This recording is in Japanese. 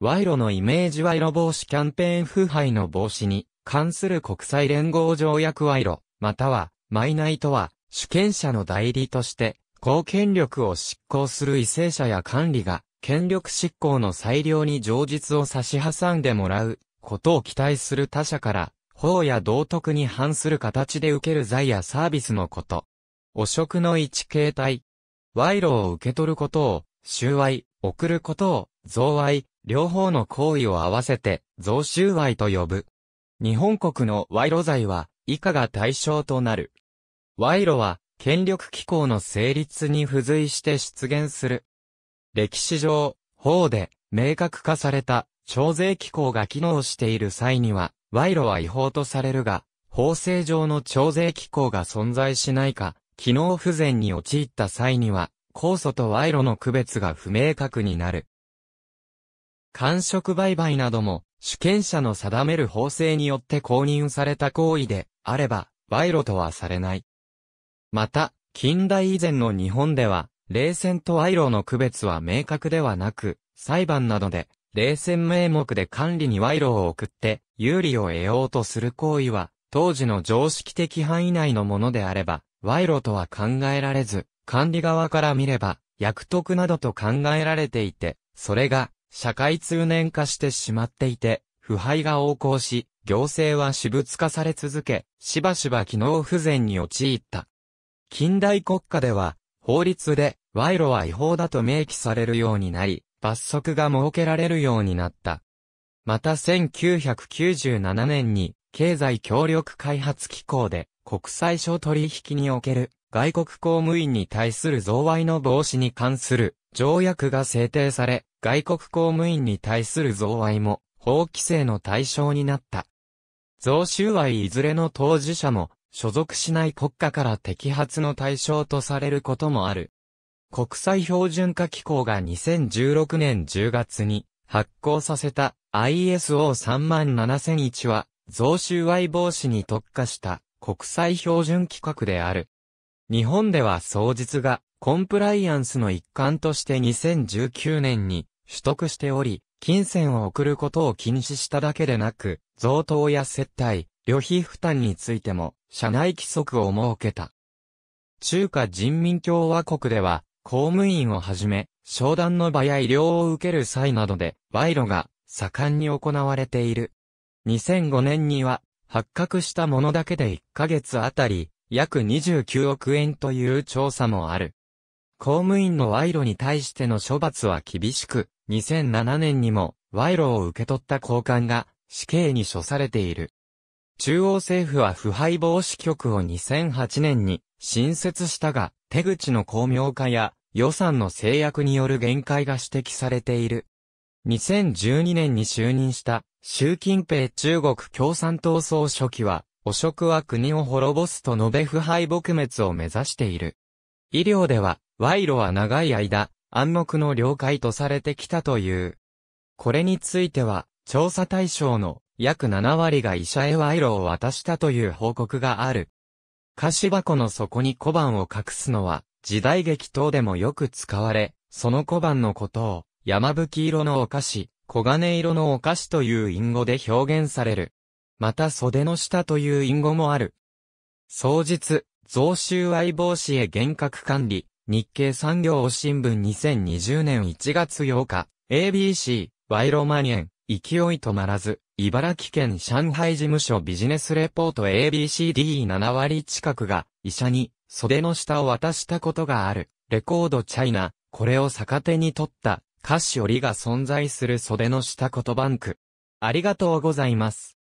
賄賂のイメージ賄賂防止キャンペーン腐敗の防止に関する国際連合条約賄賂、または、マイナイとは、主権者の代理として、公権力を執行する為政者や管理が、権力執行の裁量に情実を差し挟んでもらう、ことを期待する他者から、法や道徳に反する形で受ける財やサービスのこと。汚職の一形態。賄賂を受け取ることを、収賄、送ることを、贈賄、両方の行為を合わせて、贈収賄と呼ぶ。日本国の賄賂罪は、以下が対象となる。賄賂は、権力機構の成立に付随して出現する。歴史上、法で明確化された徴税機構が機能している際には、賄賂は違法とされるが、法制上の徴税機構が存在しないか、機能不全に陥った際には、控訴と賄賂の区別が不明確になる。官職売買なども、主権者の定める法制によって公認された行為であれば、賄賂とはされない。また、近代以前の日本では、冷戦と賄賂の区別は明確ではなく、裁判などで、冷戦名目で管理に賄賂を送って、有利を得ようとする行為は、当時の常識的範囲内のものであれば、賄賂とは考えられず、管理側から見れば、役得などと考えられていて、それが、社会通念化してしまっていて、腐敗が横行し、行政は私物化され続け、しばしば機能不全に陥った。近代国家では、法律で賄賂は違法だと明記されるようになり、罰則が設けられるようになった。また1997年に経済協力開発機構で国際書取引における外国公務員に対する贈賄の防止に関する条約が制定され、外国公務員に対する贈賄も法規制の対象になった。贈収賄いずれの当事者も所属しない国家から摘発の対象とされることもある。国際標準化機構が2016年10月に発行させた ISO37001 は贈収賄防止に特化した国際標準規格である。日本では総実がコンプライアンスの一環として2019年に取得しており、金銭を送ることを禁止しただけでなく、贈答や接待、旅費負担についても、社内規則を設けた。中華人民共和国では、公務員をはじめ、商談の場や医療を受ける際などで、賄賂が盛んに行われている。2005年には、発覚したものだけで1ヶ月あたり、約29億円という調査もある。公務員の賄賂に対しての処罰は厳しく、2007年にも賄賂を受け取った高官が死刑に処されている。中央政府は腐敗防止局を2008年に新設したが、手口の巧妙化や予算の制約による限界が指摘されている。2012年に就任した習近平中国共産党総書記は、汚職は国を滅ぼすと述べ腐敗撲滅を目指している。医療では、賄賂は長い間、暗黙の了解とされてきたという。これについては、調査対象の約7割が医者へ賄賂を渡したという報告がある。菓子箱の底に小判を隠すのは、時代劇等でもよく使われ、その小判のことを、山吹色のお菓子、黄金色のお菓子という隠語で表現される。また袖の下という隠語もある。創日、増収愛防止へ厳格管理、日経産業新聞2020年1月8日、ABC、ワイロマニエン、勢い止まらず、茨城県上海事務所ビジネスレポート ABCD7 割近くが、医者に、袖の下を渡したことがある、レコードチャイナ、これを逆手に取った、歌詞折りが存在する袖の下言バンク。ありがとうございます。